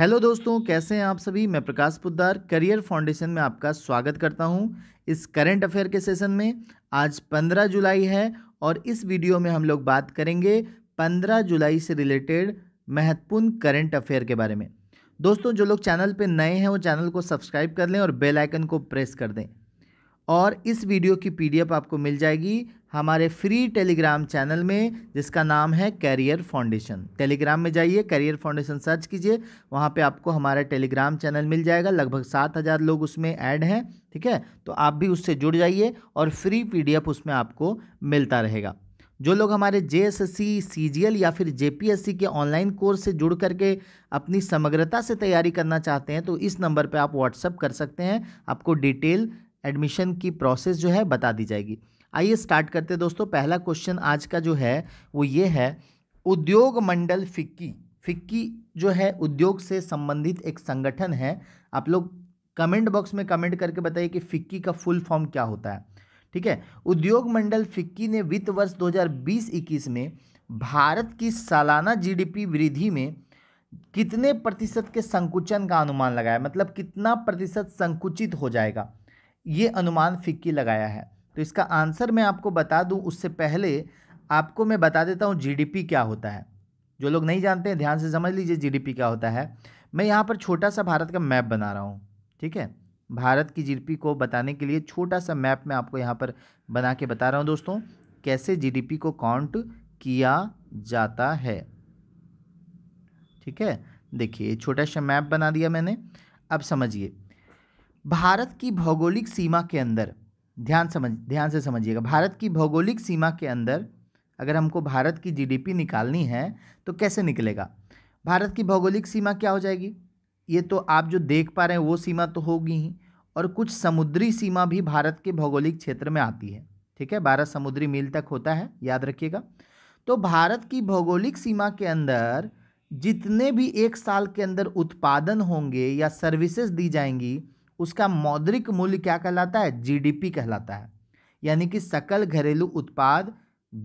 hello दोस्तों कैसे हैं आप सभी मैं प्रकाश पुद्दार करियर फाउंडेशन में आपका स्वागत करता हूं इस करंट अफेयर के सेशन में आज 15 जुलाई है और इस वीडियो में हम लोग बात करेंगे 15 जुलाई से रिलेटेड महत्वपूर्ण करंट अफेयर के बारे में दोस्तों जो लोग चैनल पर नए हैं वो चैनल को सब्सक्राइब कर लें और बेलाइकन को प्रेस कर दें और इस वीडियो की पीडीएफ आपको मिल जाएगी हमारे फ्री टेलीग्राम चैनल में जिसका नाम है कैरियर फाउंडेशन टेलीग्राम में जाइए कैरियर फाउंडेशन सर्च कीजिए वहाँ पे आपको हमारा टेलीग्राम चैनल मिल जाएगा लगभग सात हज़ार लोग उसमें ऐड हैं ठीक है तो आप भी उससे जुड़ जाइए और फ्री पीडीएफ उसमें आपको मिलता रहेगा जो लोग हमारे J S S C C G L या फिर जे पी एस सी के ऑनलाइन कोर्स से जुड़ करके अपनी समग्रता से तैयारी करना चाहते हैं तो इस नंबर पर आप व्हाट्सअप कर सकते हैं आपको डिटेल एडमिशन की प्रोसेस जो है बता दी जाएगी आइए स्टार्ट करते हैं दोस्तों पहला क्वेश्चन आज का जो है वो ये है उद्योग मंडल फिक्की फिक्की जो है उद्योग से संबंधित एक संगठन है आप लोग कमेंट बॉक्स में कमेंट करके बताइए कि फिक्की का फुल फॉर्म क्या होता है ठीक है उद्योग मंडल फिक्की ने वित्त वर्ष 2020-21 में भारत की सालाना जीडीपी वृद्धि में कितने प्रतिशत के संकुचन का अनुमान लगाया मतलब कितना प्रतिशत संकुचित हो जाएगा ये अनुमान फिक्की लगाया है तो इसका आंसर मैं आपको बता दूं उससे पहले आपको मैं बता देता हूँ जीडीपी क्या होता है जो लोग नहीं जानते हैं ध्यान से समझ लीजिए जीडीपी क्या होता है मैं यहाँ पर छोटा सा भारत का मैप बना रहा हूँ ठीक है भारत की जीडीपी को बताने के लिए छोटा सा मैप मैं आपको यहाँ पर बना के बता रहा हूँ दोस्तों कैसे जी को काउंट किया जाता है ठीक है देखिए छोटा सा मैप बना दिया मैंने अब समझिए भारत की भौगोलिक सीमा के अंदर ध्यान समझ ध्यान से समझिएगा भारत की भौगोलिक सीमा के अंदर अगर हमको भारत की जीडीपी निकालनी है तो कैसे निकलेगा भारत की भौगोलिक सीमा क्या हो जाएगी ये तो आप जो देख पा रहे हैं वो सीमा तो होगी ही और कुछ समुद्री सीमा भी भारत के भौगोलिक क्षेत्र में आती है ठीक है बारह समुद्री मील तक होता है याद रखिएगा तो भारत की भौगोलिक सीमा के अंदर जितने भी एक साल के अंदर उत्पादन होंगे या सर्विसेज दी जाएंगी उसका मौद्रिक मूल्य क्या कहलाता है जीडीपी कहलाता है यानी कि सकल घरेलू उत्पाद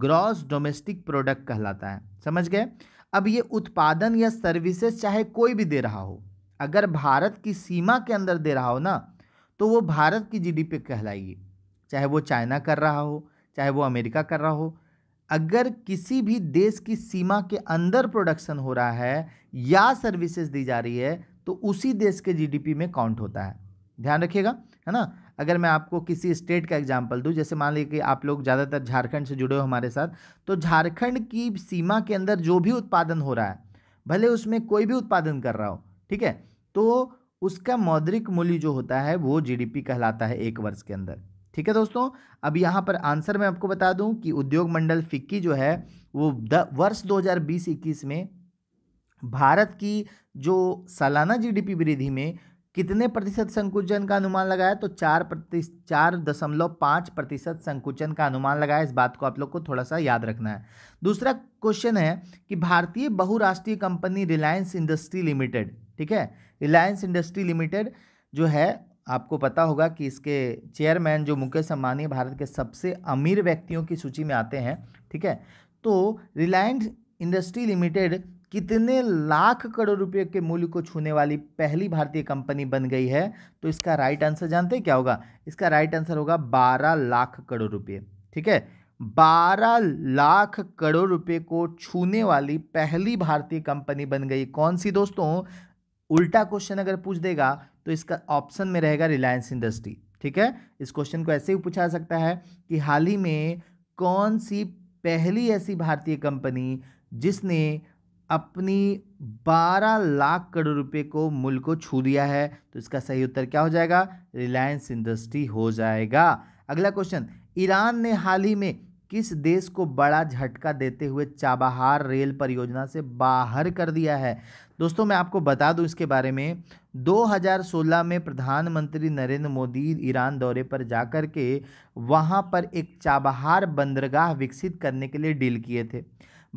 ग्रॉस डोमेस्टिक प्रोडक्ट कहलाता है समझ गए अब ये उत्पादन या सर्विसेज चाहे कोई भी दे रहा हो अगर भारत की सीमा के अंदर दे रहा हो ना तो वो भारत की जीडीपी कहलाएगी चाहे वो चाइना कर रहा हो चाहे वो अमेरिका कर रहा हो अगर किसी भी देश की सीमा के अंदर प्रोडक्शन हो रहा है या सर्विसेज दी जा रही है तो उसी देश के जीडीपी में काउंट होता है ध्यान रखिएगा है ना अगर मैं आपको किसी स्टेट का एग्जाम्पल दूँ जैसे मान लीजिए कि आप लोग ज़्यादातर झारखंड से जुड़े हो हमारे साथ तो झारखंड की सीमा के अंदर जो भी उत्पादन हो रहा है भले उसमें कोई भी उत्पादन कर रहा हो ठीक है तो उसका मौद्रिक मूल्य जो होता है वो जीडीपी कहलाता है एक वर्ष के अंदर ठीक है दोस्तों अब यहाँ पर आंसर मैं आपको बता दूँ कि उद्योग मंडल फिक्की जो है वो द, वर्ष दो हज़ार में भारत की जो सालाना जीडीपी वृद्धि में कितने प्रतिशत संकुचन का अनुमान लगाया तो चार प्रति चार दशमलव पाँच प्रतिशत संकुचन का अनुमान लगाया इस बात को आप लोग को थोड़ा सा याद रखना है दूसरा क्वेश्चन है कि भारतीय बहुराष्ट्रीय कंपनी रिलायंस इंडस्ट्री लिमिटेड ठीक है रिलायंस इंडस्ट्री लिमिटेड जो है आपको पता होगा कि इसके चेयरमैन जो मुकेश अंबानी भारत के सबसे अमीर व्यक्तियों की सूची में आते हैं ठीक है तो रिलायंस इंडस्ट्री लिमिटेड कितने लाख करोड़ रुपए के मूल्य को छूने वाली पहली भारतीय कंपनी बन गई है तो इसका राइट आंसर जानते हैं क्या होगा इसका राइट आंसर होगा बारह लाख करोड़ रुपये ठीक है बारह लाख करोड़ रुपए को छूने वाली पहली भारतीय कंपनी बन गई कौन सी दोस्तों उल्टा क्वेश्चन अगर पूछ देगा तो इसका ऑप्शन में रहेगा रिलायंस इंडस्ट्री ठीक है इस क्वेश्चन को ऐसे ही पूछा सकता है कि हाल ही में कौन सी पहली ऐसी भारतीय कंपनी जिसने अपनी 12 लाख करोड़ रुपए को मूल्य को छू दिया है तो इसका सही उत्तर क्या हो जाएगा रिलायंस इंडस्ट्री हो जाएगा अगला क्वेश्चन ईरान ने हाल ही में किस देश को बड़ा झटका देते हुए चाबहार रेल परियोजना से बाहर कर दिया है दोस्तों मैं आपको बता दूं इसके बारे में 2016 में प्रधानमंत्री नरेंद्र मोदी ईरान दौरे पर जाकर के वहां पर एक चाबहार बंदरगाह विकसित करने के लिए डील किए थे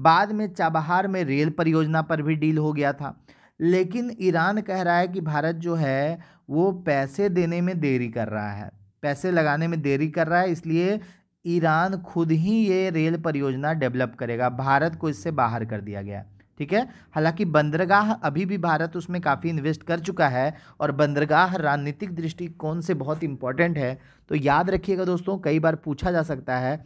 बाद में चाबहार में रेल परियोजना पर भी डील हो गया था लेकिन ईरान कह रहा है कि भारत जो है वो पैसे देने में देरी कर रहा है पैसे लगाने में देरी कर रहा है इसलिए ईरान खुद ही ये रेल परियोजना डेवलप करेगा भारत को इससे बाहर कर दिया गया ठीक है हालांकि बंदरगाह अभी भी भारत उसमें काफ़ी इन्वेस्ट कर चुका है और बंदरगाह राजनीतिक दृष्टिकोण से बहुत इम्पॉर्टेंट है तो याद रखिएगा दोस्तों कई बार पूछा जा सकता है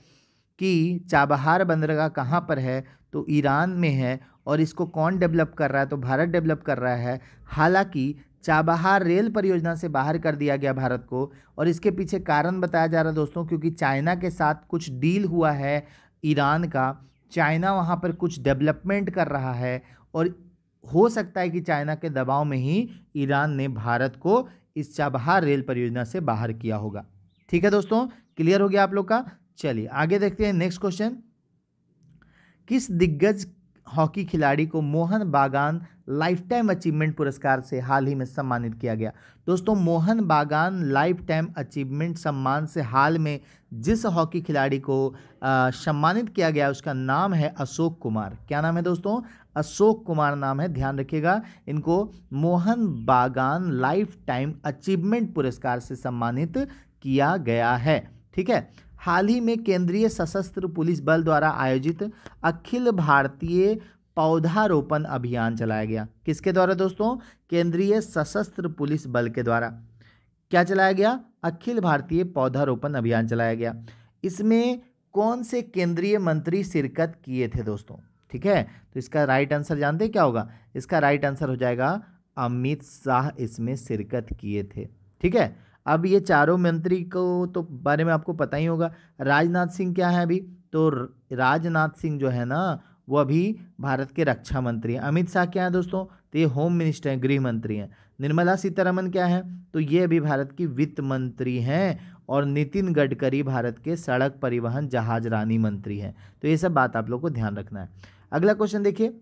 कि चाबहार बंदरगाह कहाँ पर है तो ईरान में है और इसको कौन डेवलप कर रहा है तो भारत डेवलप कर रहा है हालांकि चाबहार रेल परियोजना से बाहर कर दिया गया भारत को और इसके पीछे कारण बताया जा रहा है दोस्तों क्योंकि चाइना के साथ कुछ डील हुआ है ईरान का चाइना वहाँ पर कुछ डेवलपमेंट कर रहा है और हो सकता है कि चाइना के दबाव में ही ईरान ने भारत को इस चाबहार रेल परियोजना से बाहर किया होगा ठीक है दोस्तों क्लियर हो गया आप लोग का चलिए आगे देखते हैं नेक्स्ट क्वेश्चन किस दिग्गज हॉकी खिलाड़ी को मोहन बागान लाइफ टाइम अचीवमेंट पुरस्कार से हाल ही में सम्मानित किया गया दोस्तों मोहन बागान लाइफ टाइम अचीवमेंट सम्मान से हाल में जिस हॉकी खिलाड़ी को सम्मानित किया गया उसका नाम है अशोक कुमार क्या नाम है दोस्तों अशोक कुमार नाम है ध्यान रखिएगा इनको मोहन बागान लाइफ टाइम अचीवमेंट पुरस्कार से सम्मानित किया गया है ठीक है हाल ही में केंद्रीय सशस्त्र पुलिस बल द्वारा आयोजित अखिल भारतीय पौधारोपण अभियान चलाया गया किसके द्वारा दोस्तों केंद्रीय सशस्त्र पुलिस बल के द्वारा क्या चलाया गया अखिल भारतीय पौधारोपण अभियान चलाया गया इसमें कौन से केंद्रीय मंत्री शिरकत किए थे दोस्तों ठीक है तो इसका राइट आंसर जानते क्या होगा इसका राइट आंसर हो जाएगा अमित शाह इसमें शिरकत किए थे ठीक है अब ये चारों मंत्री को तो बारे में आपको पता ही होगा राजनाथ सिंह क्या है अभी तो राजनाथ सिंह जो है ना वो अभी भारत के रक्षा मंत्री हैं अमित शाह क्या है दोस्तों तो ये होम मिनिस्टर हैं गृह मंत्री हैं निर्मला सीतारमन क्या है तो ये अभी भारत की वित्त मंत्री हैं और नितिन गडकरी भारत के सड़क परिवहन जहाज रानी मंत्री हैं तो ये सब बात आप लोग को ध्यान रखना है अगला क्वेश्चन देखिए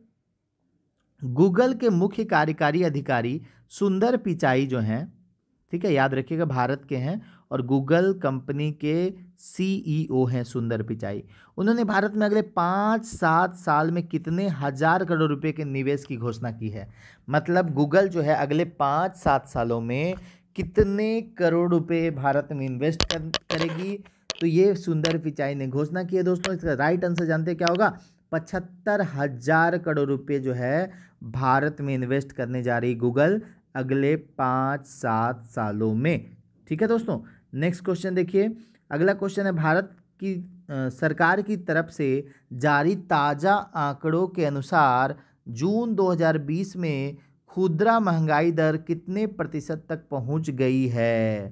गूगल के मुख्य कार्यकारी अधिकारी सुंदर पिचाई जो हैं ठीक है याद रखिएगा भारत के हैं और गूगल कंपनी के सीईओ e हैं सुंदर पिचाई उन्होंने भारत में अगले पाँच सात साल में कितने हज़ार करोड़ रुपए के निवेश की घोषणा की है मतलब गूगल जो है अगले पाँच सात सालों में कितने करोड़ रुपए भारत में इन्वेस्ट कर, करेगी तो ये सुंदर पिचाई ने घोषणा की है दोस्तों इसका राइट आंसर जानते क्या होगा पचहत्तर हज़ार करोड़ रुपए जो है भारत में इन्वेस्ट करने जा रही गूगल अगले पाँच सात सालों में ठीक है दोस्तों नेक्स्ट क्वेश्चन देखिए अगला क्वेश्चन है भारत की आ, सरकार की तरफ से जारी ताज़ा आंकड़ों के अनुसार जून 2020 में खुदरा महंगाई दर कितने प्रतिशत तक पहुंच गई है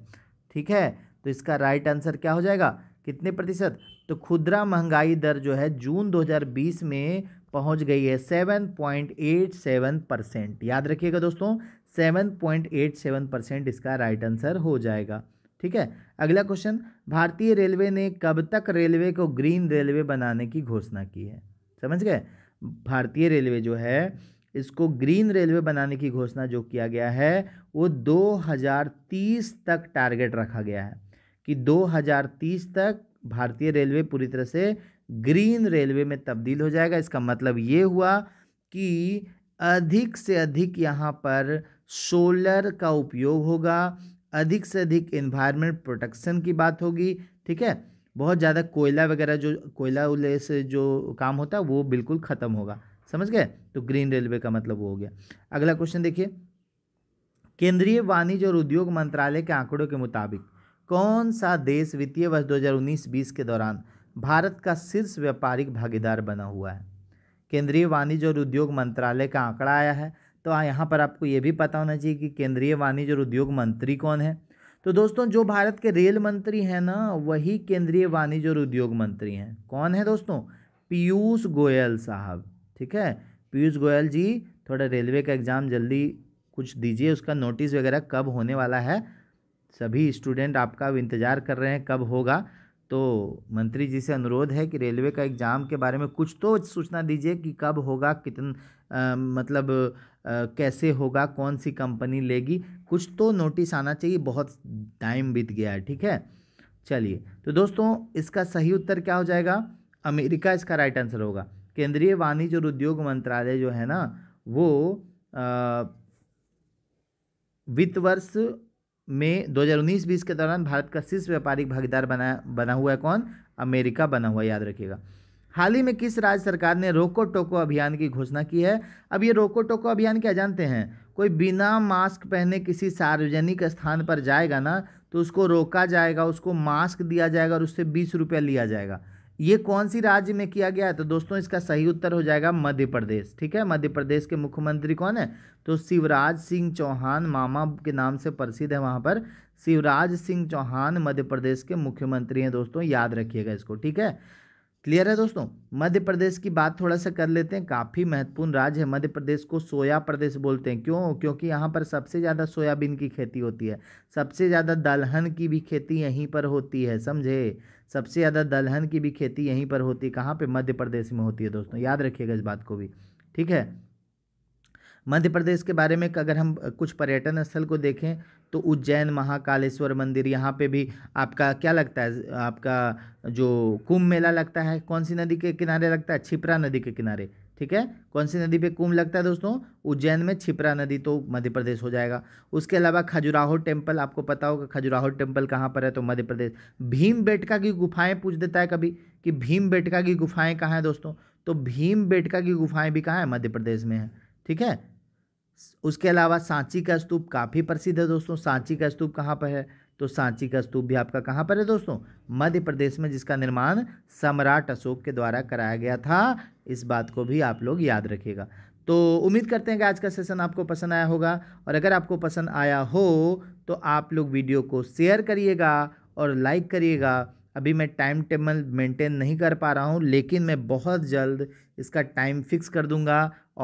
ठीक है तो इसका राइट आंसर क्या हो जाएगा कितने प्रतिशत तो खुदरा महंगाई दर जो है जून 2020 में पहुंच गई है 7.87 परसेंट याद रखिएगा दोस्तों 7.87 परसेंट इसका राइट आंसर हो जाएगा ठीक है अगला क्वेश्चन भारतीय रेलवे ने कब तक रेलवे को ग्रीन रेलवे बनाने की घोषणा की है समझ गए भारतीय रेलवे जो है इसको ग्रीन रेलवे बनाने की घोषणा जो किया गया है वो 2030 तक टारगेट रखा गया है कि 2030 तक भारतीय रेलवे पूरी तरह से ग्रीन रेलवे में तब्दील हो जाएगा इसका मतलब ये हुआ कि अधिक से अधिक यहाँ पर सोलर का उपयोग होगा अधिक से अधिक इन्वायरमेंट प्रोटेक्शन की बात होगी ठीक है बहुत ज़्यादा कोयला वगैरह जो कोयला उले से जो काम होता है वो बिल्कुल ख़त्म होगा समझ गए तो ग्रीन रेलवे का मतलब वो हो गया अगला क्वेश्चन देखिए केंद्रीय वाणिज्य और उद्योग मंत्रालय के आंकड़ों के मुताबिक कौन सा देश वित्तीय वर्ष 2019-20 के दौरान भारत का शीर्ष व्यापारिक भागीदार बना हुआ है केंद्रीय वाणिज्य और उद्योग मंत्रालय का आंकड़ा आया है तो यहाँ पर आपको ये भी पता होना चाहिए कि केंद्रीय वाणिज्य और उद्योग मंत्री कौन है तो दोस्तों जो भारत के रेल मंत्री हैं ना वही केंद्रीय वाणिज्य और उद्योग मंत्री हैं कौन है दोस्तों पीयूष गोयल साहब ठीक है पीयूष गोयल जी थोड़ा रेलवे का एग्ज़ाम जल्दी कुछ दीजिए उसका नोटिस वगैरह कब होने वाला है सभी स्टूडेंट आपका इंतज़ार कर रहे हैं कब होगा तो मंत्री जी से अनुरोध है कि रेलवे का एग्ज़ाम के बारे में कुछ तो सूचना दीजिए कि कब होगा कितना मतलब आ, कैसे होगा कौन सी कंपनी लेगी कुछ तो नोटिस आना चाहिए बहुत टाइम बीत गया है ठीक है चलिए तो दोस्तों इसका सही उत्तर क्या हो जाएगा अमेरिका इसका राइट आंसर होगा केंद्रीय वाणिज्य और उद्योग मंत्रालय जो है ना वो आ, वित्त वर्ष में 2019-20 के दौरान भारत का शीर्ष व्यापारिक भागीदार बना बना हुआ है कौन अमेरिका बना हुआ याद रखिएगा हाल ही में किस राज्य सरकार ने रोको टोको अभियान की घोषणा की है अब ये रोको टोको अभियान क्या जानते हैं कोई बिना मास्क पहने किसी सार्वजनिक स्थान पर जाएगा ना तो उसको रोका जाएगा उसको मास्क दिया जाएगा और उससे बीस रुपया लिया जाएगा ये कौन सी राज्य में किया गया है तो दोस्तों इसका सही उत्तर हो जाएगा मध्य प्रदेश ठीक है मध्य प्रदेश के मुख्यमंत्री कौन है तो शिवराज सिंह चौहान मामा के नाम से प्रसिद्ध है वहाँ पर शिवराज सिंह चौहान मध्य प्रदेश के मुख्यमंत्री हैं दोस्तों याद रखिएगा इसको ठीक है क्लियर है दोस्तों मध्य प्रदेश की बात थोड़ा सा कर लेते हैं काफ़ी महत्वपूर्ण राज्य है मध्य प्रदेश को सोया प्रदेश बोलते हैं क्यों क्योंकि यहाँ पर सबसे ज़्यादा सोयाबीन की खेती होती है सबसे ज़्यादा दलहन की भी खेती यहीं पर होती है समझे सबसे ज़्यादा दलहन की भी खेती यहीं पर होती है कहाँ पर मध्य प्रदेश में होती है दोस्तों याद रखिएगा इस बात को भी ठीक है मध्य प्रदेश के बारे में अगर हम कुछ पर्यटन स्थल को देखें तो उज्जैन महाकालेश्वर मंदिर यहाँ पे भी आपका क्या लगता है आपका जो कुंभ मेला लगता है कौन सी नदी के किनारे लगता है छिपरा नदी के किनारे ठीक है कौन सी नदी पे कुंभ लगता है दोस्तों उज्जैन में छिपरा नदी तो मध्य प्रदेश हो जाएगा उसके अलावा खजुराहो टेम्पल आपको पता होगा खजुराहो टेम्पल कहाँ पर है तो मध्य प्रदेश भीम बेटका की गुफाएं पूछ देता है कभी कि भीम बेटका की गुफाएं कहाँ हैं दोस्तों तो भीम बेटका की गुफाएं भी कहाँ हैं मध्य प्रदेश में है ठीक है उसके अलावा सांची का स्तूप काफ़ी प्रसिद्ध है दोस्तों सांची का स्तूप कहाँ पर है तो सांची का स्तूप भी आपका कहाँ पर है दोस्तों मध्य प्रदेश में जिसका निर्माण सम्राट अशोक के द्वारा कराया गया था इस बात को भी आप लोग याद रखिएगा तो उम्मीद करते हैं कि आज का सेशन आपको पसंद आया होगा और अगर आपको पसंद आया हो तो आप लोग वीडियो को शेयर करिएगा और लाइक करिएगा अभी मैं टाइम टेबल मेंटेन नहीं कर पा रहा हूँ लेकिन मैं बहुत जल्द इसका टाइम फिक्स कर दूँगा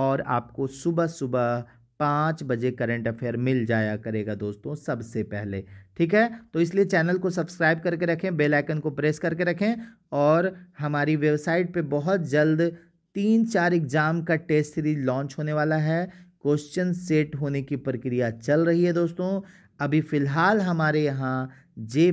और आपको सुबह सुबह पाँच बजे करंट अफेयर मिल जाया करेगा दोस्तों सबसे पहले ठीक है तो इसलिए चैनल को सब्सक्राइब करके रखें बेल आइकन को प्रेस करके रखें और हमारी वेबसाइट पे बहुत जल्द तीन चार एग्ज़ाम का टेस्ट सीरीज लॉन्च होने वाला है क्वेश्चन सेट होने की प्रक्रिया चल रही है दोस्तों अभी फ़िलहाल हमारे यहाँ जे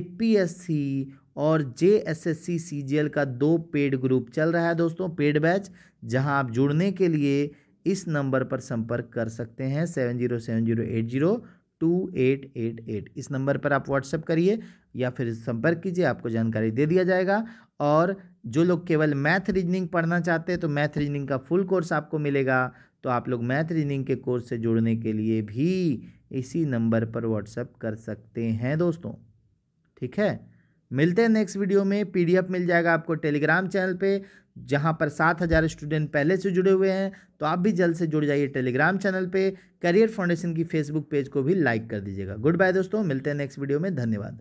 और J S S C C G L का दो पेड ग्रुप चल रहा है दोस्तों पेड बैच जहाँ आप जुड़ने के लिए इस नंबर पर संपर्क कर सकते हैं seven zero seven zero eight zero two eight eight eight इस नंबर पर आप व्हाट्सएप करिए या फिर संपर्क कीजिए आपको जानकारी दे दिया जाएगा और जो लोग केवल मैथ रीजनिंग पढ़ना चाहते हैं तो मैथ रीजनिंग का फुल कोर्स आपको मिलेगा तो आप लोग मैथ रीजनिंग के कोर्स से जुड़ने के लिए भी इसी नंबर पर व्हाट्सएप कर सकते हैं दोस्तों ठीक है मिलते हैं नेक्स्ट वीडियो में पीडीएफ मिल जाएगा आपको टेलीग्राम चैनल पे जहां पर सात हज़ार स्टूडेंट पहले से जुड़े हुए हैं तो आप भी जल्द से जुड़ जाइए टेलीग्राम चैनल पे करियर फाउंडेशन की फेसबुक पेज को भी लाइक कर दीजिएगा गुड बाय दोस्तों मिलते हैं नेक्स्ट वीडियो में धन्यवाद